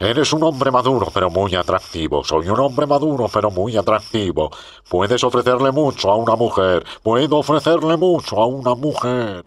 Eres un hombre maduro pero muy atractivo. Soy un hombre maduro pero muy atractivo. Puedes ofrecerle mucho a una mujer. Puedo ofrecerle mucho a una mujer.